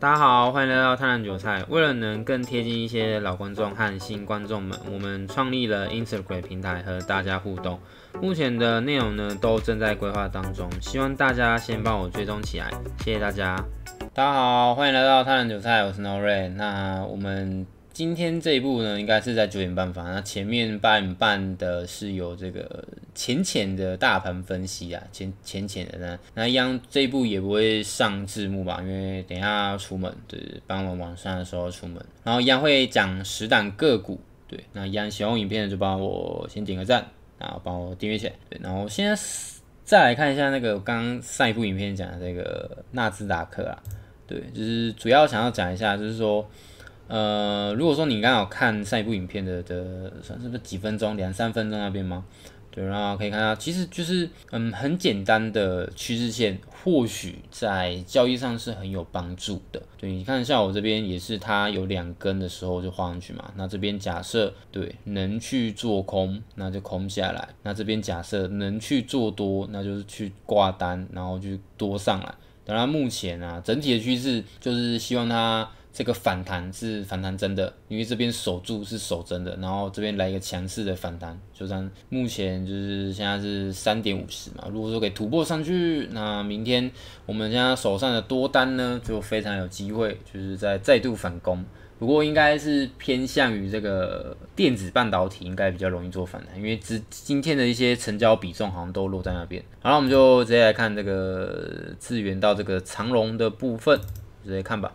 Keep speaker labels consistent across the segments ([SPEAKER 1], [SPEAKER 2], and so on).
[SPEAKER 1] 大家好，欢迎来到探探韭菜。为了能更贴近一些老观众和新观众们，我们创立了 Instagram 平台和大家互动。目前的内容呢，都正在规划当中，希望大家先帮我追踪起来，谢谢大家。大家好，欢迎来到探探韭菜，我是 No Ray。那我们今天这一步呢，应该是在九点半发。那前面八点半的是有这个。浅浅的大盘分析啊，浅浅浅的呢。那一样，这一部也不会上字幕吧？因为等下出门，对对，傍晚晚上的时候出门，然后一样会讲十档个股。对，那一样喜欢影片的就帮我先点个赞，然后帮我订阅起来。对，然后现在再来看一下那个刚刚上一部影片讲的这个纳斯达克啊，对，就是主要想要讲一下，就是说，呃，如果说你刚好看上一部影片的的，算是不是几分钟两三分钟那边吗？对后可以看到，其实就是嗯，很简单的趋势线，或许在交易上是很有帮助的。对，你看，像我这边也是，它有两根的时候就画上去嘛。那这边假设对能去做空，那就空下来；那这边假设能去做多，那就是去挂单，然后去多上来。当然，目前啊，整体的趋势就是希望它。这个反弹是反弹真的，因为这边守住是守真的，然后这边来一个强势的反弹，就算目前就是现在是三点五十嘛，如果说给突破上去，那明天我们现在手上的多单呢就非常有机会，就是在再度反攻。不过应该是偏向于这个电子半导体应该比较容易做反弹，因为今今天的一些成交比重好像都落在那边。然后我们就直接来看这个资源到这个长龙的部分，直接看吧。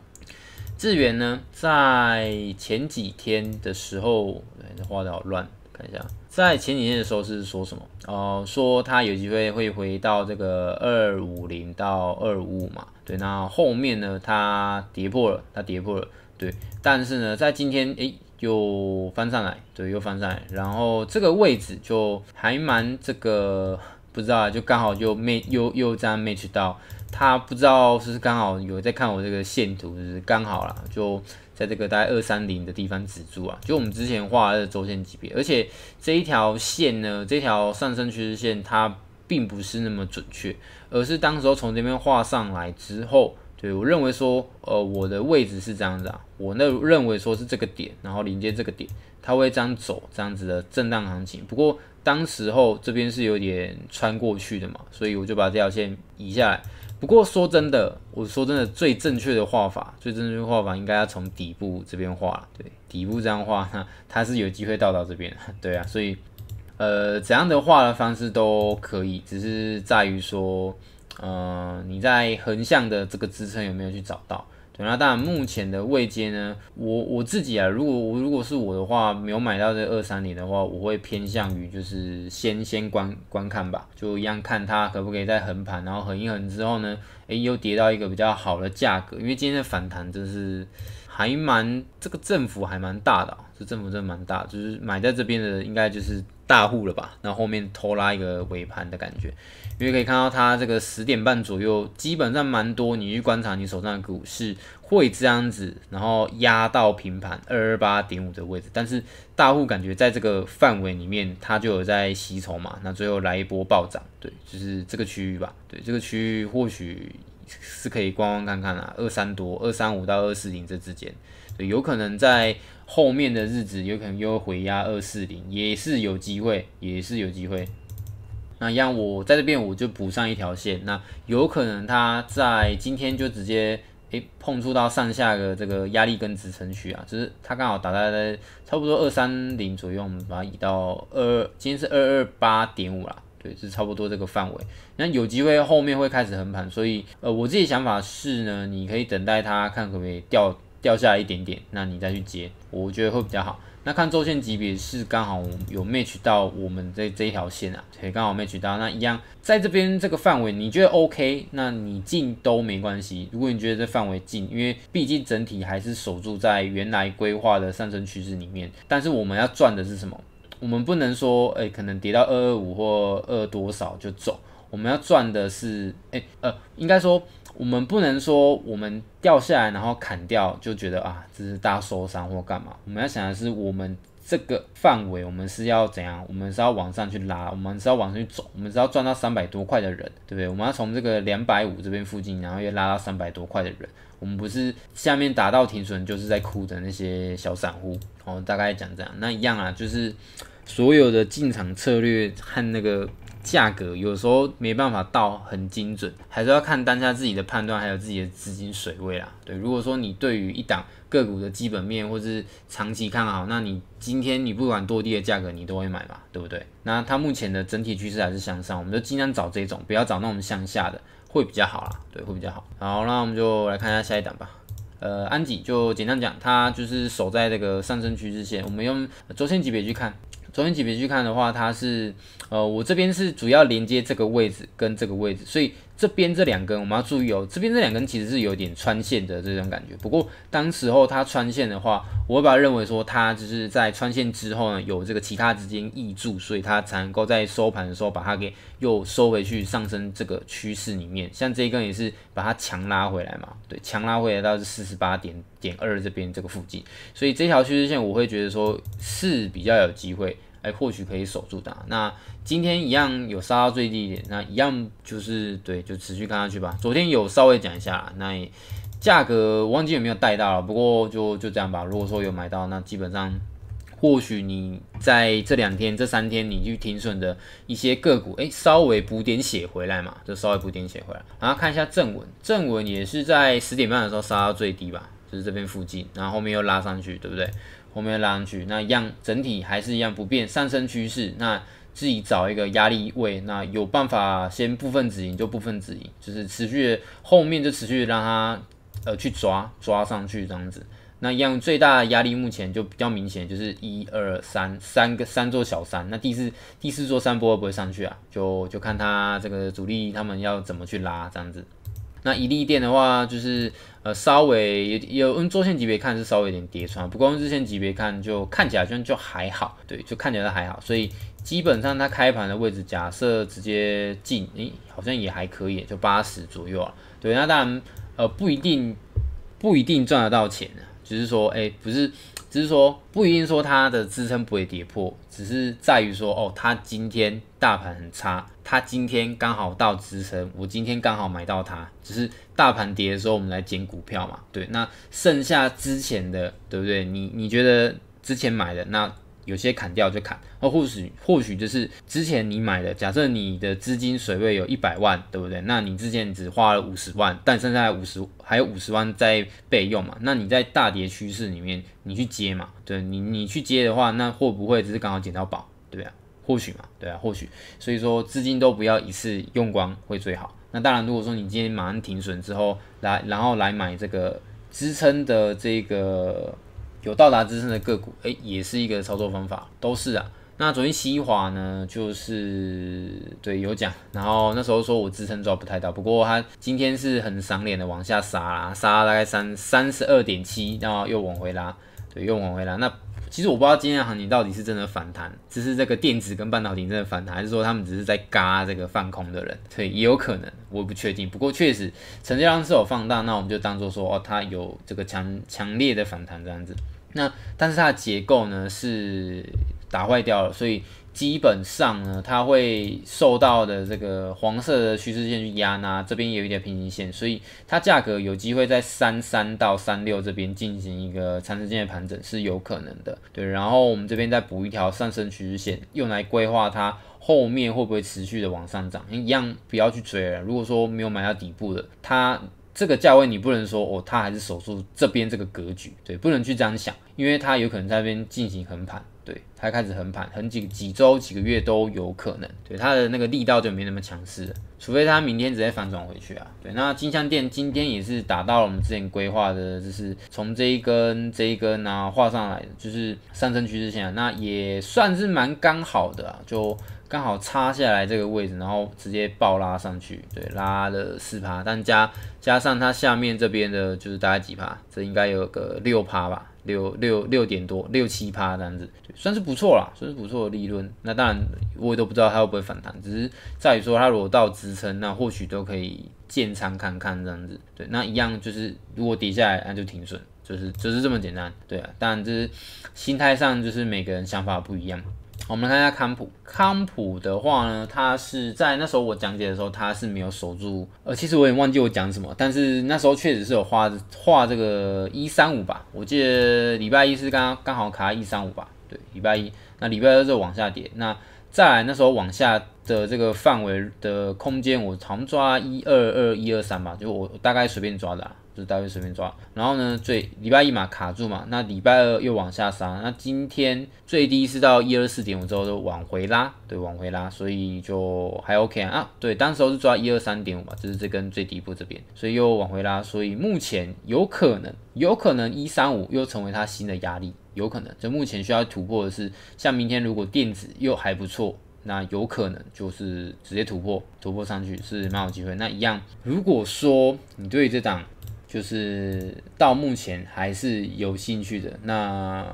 [SPEAKER 1] 志远呢，在前几天的时候，这画的好乱，看一下，在前几天的时候是说什么？哦，说他有机会会回到这个二五零到二五五嘛，对，那后面呢，它跌破了，它跌破了，对，但是呢，在今天，诶又翻上来，对，又翻上来，然后这个位置就还蛮这个，不知道，就刚好就没又又站 match 到。他不知道是刚好有在看我这个线图，就是刚好啦，就在这个大概二三零的地方止住啊。就我们之前画的周线级别，而且这一条线呢，这条上升趋势线它并不是那么准确，而是当时候从这边画上来之后，对我认为说，呃，我的位置是这样子啊，我那认为说是这个点，然后连接这个点，它会这样走这样子的震荡行情。不过当时候这边是有点穿过去的嘛，所以我就把这条线移下来。不过说真的，我说真的，最正确的画法，最正确的画法应该要从底部这边画对，底部这样画，它是有机会到达这边的。对啊，所以呃，怎样的画的方式都可以，只是在于说，嗯，你在横向的这个支撑有没有去找到？对啊，当然目前的位阶呢，我我自己啊，如果我如果是我的话，没有买到这二三年的话，我会偏向于就是先先观观看吧，就一样看它可不可以再横盘，然后横一横之后呢，哎又跌到一个比较好的价格，因为今天的反弹就是。还蛮这个振幅还蛮大的，这振幅真的蛮大，就是买在这边的应该就是大户了吧？然后后面拖拉一个尾盘的感觉，因为可以看到它这个十点半左右基本上蛮多，你去观察你手上的股市会这样子，然后压到平盘二二八点五的位置。但是大户感觉在这个范围里面，它就有在吸筹嘛？那最后来一波暴涨，对，就是这个区域吧？对，这个区域或许。是可以观望看看啦，二三多，二三五到二四零这之间，对，有可能在后面的日子，有可能又会回压二四零，也是有机会，也是有机会。那让我在这边我就补上一条线，那有可能它在今天就直接诶碰触到上下的这个压力跟支撑区啊，就是它刚好打在差不多二三零左右，我们把它移到二二，今天是二二八点五啦。对，是差不多这个范围。那有机会后面会开始横盘，所以呃，我自己想法是呢，你可以等待它看可不可以掉掉下来一点点，那你再去接，我觉得会比较好。那看周线级别是刚好有 match 到我们这这一条线啊，对，刚好 match 到。那一样，在这边这个范围，你觉得 OK，那你进都没关系。如果你觉得这范围进，因为毕竟整体还是守住在原来规划的上升趋势里面。但是我们要赚的是什么？我们不能说，哎，可能跌到二二五或二多少就走。我们要赚的是，哎，呃，应该说，我们不能说我们掉下来然后砍掉，就觉得啊，这是大受伤或干嘛。我们要想的是，我们这个范围，我们是要怎样？我们是要往上去拉，我们是要往上去走，我们是要赚到三百多块的人，对不对？我们要从这个两百五这边附近，然后又拉到三百多块的人。我们不是下面打到停损就是在哭的那些小散户。哦，大概讲这样，那一样啊，就是。所有的进场策略和那个价格，有时候没办法到很精准，还是要看当下自己的判断，还有自己的资金水位啦。对，如果说你对于一档个股的基本面或是长期看好，那你今天你不管多低的价格，你都会买吧，对不对？那它目前的整体趋势还是向上，我们就尽量找这种，不要找那种向下的，会比较好啦。对，会比较好。然后那我们就来看一下下一档吧。呃，安吉就简单讲，它就是守在这个上升趋势线，我们用周线级别去看。中心级别去看的话，它是，呃，我这边是主要连接这个位置跟这个位置，所以。这边这两根我们要注意哦，这边这两根其实是有点穿线的这种感觉。不过当时候它穿线的话，我会把它认为说它就是在穿线之后呢，有这个其他资金溢注，所以它才能够在收盘的时候把它给又收回去上升这个趋势里面。像这一根也是把它强拉回来嘛，对，强拉回来到四十八点点二这边这个附近，所以这条趋势线我会觉得说是比较有机会。哎，或许可以守住的。那今天一样有杀到最低点，那一样就是对，就持续看下去吧。昨天有稍微讲一下，那价格忘记有没有带到了。不过就就这样吧。如果说有买到，那基本上或许你在这两天、这三天你去停损的一些个股，哎，稍微补点血回来嘛，就稍微补点血回来。然后看一下正文，正文也是在十点半的时候杀到最低吧，就是这边附近，然后后面又拉上去，对不对？后面拉上去，那一样整体还是一样不变上升趋势。那自己找一个压力位，那有办法先部分止盈就部分止盈，就是持续后面就持续让它呃去抓抓上去这样子。那一样最大的压力目前就比较明显，就是一二三三个三座小山。那第四第四座山不会不会上去啊？就就看它这个主力他们要怎么去拉这样子。那一利店的话，就是呃稍微有有用周线级别看是稍微有点跌穿，不过用日线级别看就看起来就就还好，对，就看起来还好，所以基本上它开盘的位置，假设直接进，诶，好像也还可以，就八十左右啊，对，那当然呃不一定不一定赚得到钱。只是说，哎，不是，只是说，不一定说它的支撑不会跌破，只是在于说，哦，它今天大盘很差，它今天刚好到支撑，我今天刚好买到它，只是大盘跌的时候我们来捡股票嘛，对，那剩下之前的，对不对？你你觉得之前买的那？有些砍掉就砍，那或许或许就是之前你买的，假设你的资金水位有一百万，对不对？那你之前只花了五十万，但剩下五十还有五十万在备用嘛？那你在大跌趋势里面，你去接嘛？对你你去接的话，那会不会只是刚好捡到宝？对啊，或许嘛，对啊，或许。所以说资金都不要一次用光会最好。那当然，如果说你今天马上停损之后来，然后来买这个支撑的这个。有到达支撑的个股，哎，也是一个操作方法，都是啊。那昨天西华呢，就是对有讲，然后那时候说我支撑抓不太到，不过它今天是很赏脸的往下杀啦，杀了大概三三十二点七，然后又往回拉，对，又往回拉。那其实我不知道今天的行情到底是真的反弹，只是这个电子跟半导体真的反弹，还是说他们只是在嘎这个放空的人？对，也有可能，我不确定。不过确实成交量是有放大，那我们就当做说哦，它有这个强强烈的反弹这样子。那但是它的结构呢是打坏掉了，所以基本上呢，它会受到的这个黄色的趋势线去压呢，这边有一点平行线，所以它价格有机会在三三到三六这边进行一个长时间的盘整是有可能的。对，然后我们这边再补一条上升趋势线，用来规划它后面会不会持续的往上涨。一样不要去追了。如果说没有买到底部的，它这个价位你不能说哦，它还是守住这边这个格局，对，不能去这样想。因为它有可能在那边进行横盘，对，它开始横盘，横几几周、几个月都有可能，对，它的那个力道就没那么强势了，除非它明天直接反转回去啊。对，那金项店今天也是打到了我们之前规划的，就是从这一根、这一根啊画上来的，就是上升趋势线，那也算是蛮刚好的，啊，就刚好插下来这个位置，然后直接爆拉上去，对，拉了四趴，但加加上它下面这边的就是大概几趴，这应该有个六趴吧。六六六点多，六七趴这样子，算是不错啦，算是不错的利润。那当然，我也都不知道它会不会反弹，只是在于说它如果到支撑，那或许都可以建仓看看这样子。对，那一样就是如果跌下来，那就停损，就是就是这么简单。对啊，当然就是心态上就是每个人想法不一样。我们看一下康普，康普的话呢，它是在那时候我讲解的时候，它是没有守住。呃，其实我也忘记我讲什么，但是那时候确实是有画画这个一三五吧。我记得礼拜一是刚刚好卡一三五吧，对，礼拜一。那礼拜二就往下跌，那再来那时候往下的这个范围的空间，我常抓一二二一二三吧，就我大概随便抓的。就大约随便抓，然后呢，最礼拜一嘛卡住嘛，那礼拜二又往下杀，那今天最低是到一二四点五之后就往回拉，对，往回拉，所以就还 OK 啊，对，当时候是抓一二三点五嘛，就是这根最低部这边，所以又往回拉，所以目前有可能，有可能一三五又成为它新的压力，有可能，就目前需要突破的是，像明天如果电子又还不错，那有可能就是直接突破，突破上去是蛮有机会，那一样，如果说你对这档。就是到目前还是有兴趣的，那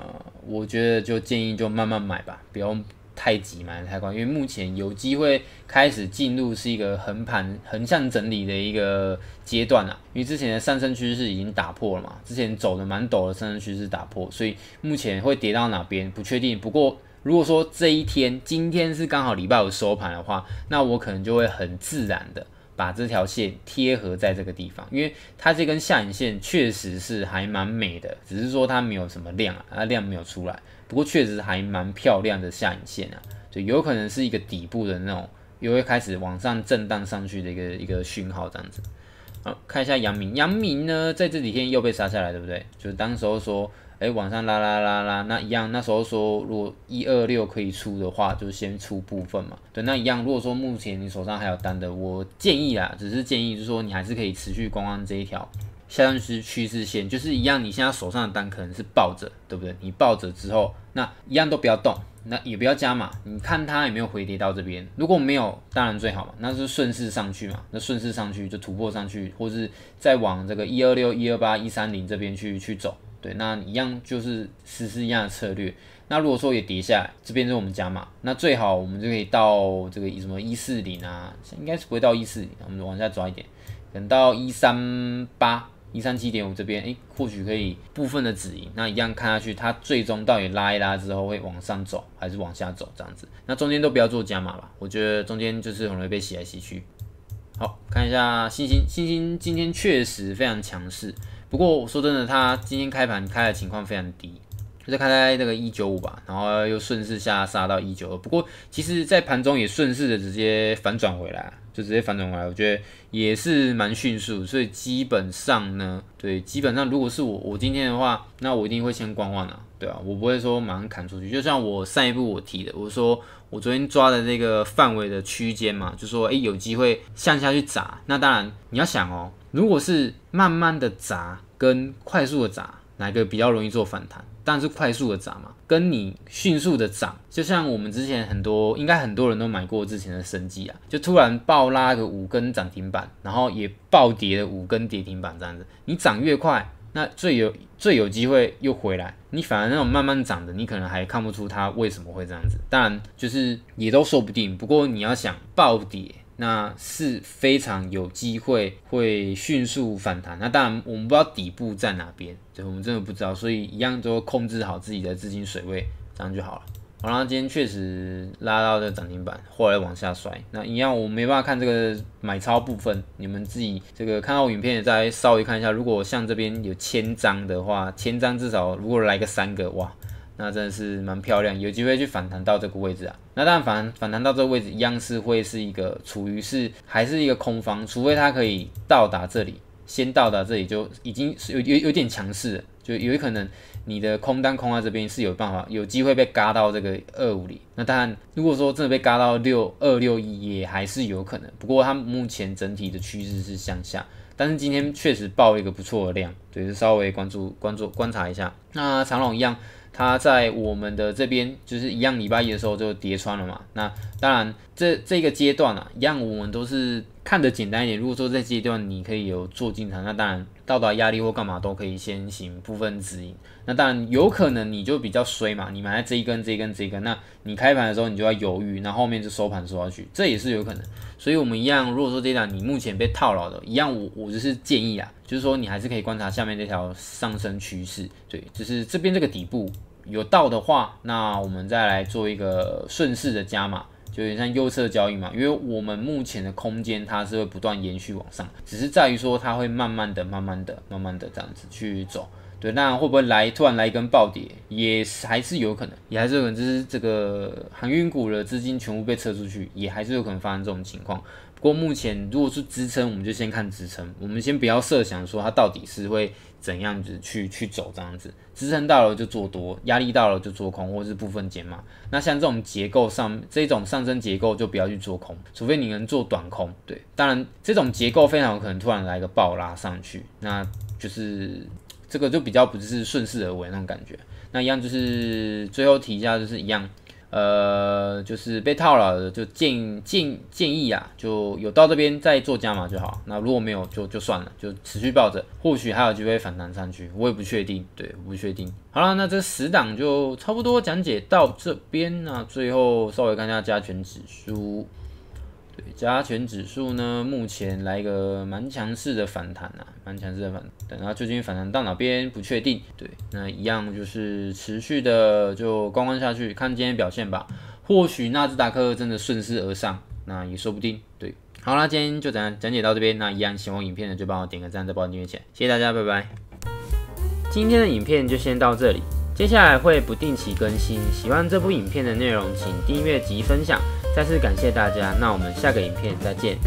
[SPEAKER 1] 我觉得就建议就慢慢买吧，不用太急嘛，太快。因为目前有机会开始进入是一个横盘、横向整理的一个阶段啊，因为之前的上升趋势已经打破了嘛，之前走的蛮陡的上升趋势打破，所以目前会跌到哪边不确定。不过如果说这一天今天是刚好礼拜五收盘的话，那我可能就会很自然的。把这条线贴合在这个地方，因为它这根下影线确实是还蛮美的，只是说它没有什么量啊，它量没有出来，不过确实还蛮漂亮的下影线啊，就有可能是一个底部的那种，又会开始往上震荡上去的一个一个讯号这样子。好，看一下阳明，阳明呢在这几天又被杀下来，对不对？就是当时候说。哎，往上拉拉拉拉，那一样。那时候说，如果一二六可以出的话，就先出部分嘛。对，那一样。如果说目前你手上还有单的，我建议啊，只是建议，就是说你还是可以持续观望这一条下降趋势线。就是一样，你现在手上的单可能是抱着，对不对？你抱着之后，那一样都不要动，那也不要加码。你看它有没有回跌到这边，如果没有，当然最好嘛。那是顺势上去嘛？那顺势上去就突破上去，或是再往这个一二六、一二八、一三零这边去去走。对，那一样就是实施一样的策略。那如果说也跌下来，这边是我们加码，那最好我们就可以到这个什么一四零啊，应该是不会到一四零，我们往下抓一点，等到一三八、一三七点五这边，哎，或许可以部分的止盈。那一样看下去，它最终到底拉一拉之后会往上走还是往下走这样子？那中间都不要做加码吧，我觉得中间就是很容易被洗来洗去。好，看一下星星，星星今天确实非常强势。不过，我说真的，他今天开盘开的情况非常低。就开在那个一九五吧，然后又顺势下杀到一九二。不过其实，在盘中也顺势的直接反转回来，就直接反转回来，我觉得也是蛮迅速。所以基本上呢，对，基本上如果是我，我今天的话，那我一定会先观望啊，对啊，我不会说马上砍出去。就像我上一步我提的，我说我昨天抓的那个范围的区间嘛，就说哎有机会向下去砸。那当然你要想哦，如果是慢慢的砸跟快速的砸，哪个比较容易做反弹？但是快速的涨嘛，跟你迅速的涨，就像我们之前很多，应该很多人都买过之前的生机啊，就突然暴拉个五根涨停板，然后也暴跌了五根跌停板这样子。你涨越快，那最有最有机会又回来，你反而那种慢慢涨的，你可能还看不出它为什么会这样子。当然，就是也都说不定。不过你要想暴跌。那是非常有机会会迅速反弹。那当然，我们不知道底部在哪边，对，我们真的不知道。所以一样，就控制好自己的资金水位，这样就好了。好，那今天确实拉到这涨停板，后来往下摔。那一样，我没办法看这个买超部分，你们自己这个看到影片也再稍微看一下。如果像这边有千张的话，千张至少如果来个三个，哇！那真的是蛮漂亮，有机会去反弹到这个位置啊。那当然反反弹到这个位置，一样是会是一个处于是还是一个空方，除非它可以到达这里，先到达这里就已经有有有点强势，就有可能你的空单空在这边是有办法有机会被嘎到这个二五零。那当然，如果说真的被嘎到六二六一，也还是有可能。不过它目前整体的趋势是向下，但是今天确实爆了一个不错的量，对，稍微关注关注观察一下。那长龙一样。它在我们的这边就是一样，礼拜一的时候就叠穿了嘛。那当然，这这个阶段啊，一样我们都是看得简单一点。如果说在阶段你可以有做进场，那当然到达压力或干嘛都可以先行部分指引。那当然有可能你就比较衰嘛，你买在这一根、这一根、这一根，那你开盘的时候你就要犹豫，那后面就收盘收下去，这也是有可能。所以我们一样，如果说这档你目前被套牢的，一样我我就是建议啊，就是说你还是可以观察下面这条上升趋势，对，就是这边这个底部。有到的话，那我们再来做一个顺势的加码，就有点像右侧交易嘛。因为我们目前的空间它是会不断延续往上，只是在于说它会慢慢的、慢慢的、慢慢的这样子去走。对，那会不会来突然来一根暴跌，也还是有可能，也还是有可能，就是这个航运股的资金全部被撤出去，也还是有可能发生这种情况。过目前，如果是支撑，我们就先看支撑，我们先不要设想说它到底是会怎样子去去走这样子，支撑到了就做多，压力到了就做空，或是部分减码。那像这种结构上，这种上升结构就不要去做空，除非你能做短空。对，当然这种结构非常有可能突然来一个爆拉上去，那就是这个就比较不是顺势而为那种感觉。那一样就是最后提一下，就是一样。呃，就是被套了的，就建建建议啊，就有到这边再做加码就好。那如果没有，就就算了，就持续抱着，或许还有机会反弹上去，我也不确定。对，我不确定。好了，那这十档就差不多讲解到这边。那最后稍微看一下加权指数。加权指数呢，目前来一个蛮强势的反弹啊，蛮强势的反等它最近反弹到哪边不确定。对，那一样就是持续的就观望下去，看今天表现吧。或许纳斯达克真的顺势而上，那也说不定。对，好啦，今天就讲讲解到这边，那一样喜欢影片的就帮我点个赞，再帮我订阅起来，谢谢大家，拜拜。今天的影片就先到这里。接下来会不定期更新，喜欢这部影片的内容，请订阅及分享。再次感谢大家，那我们下个影片再见。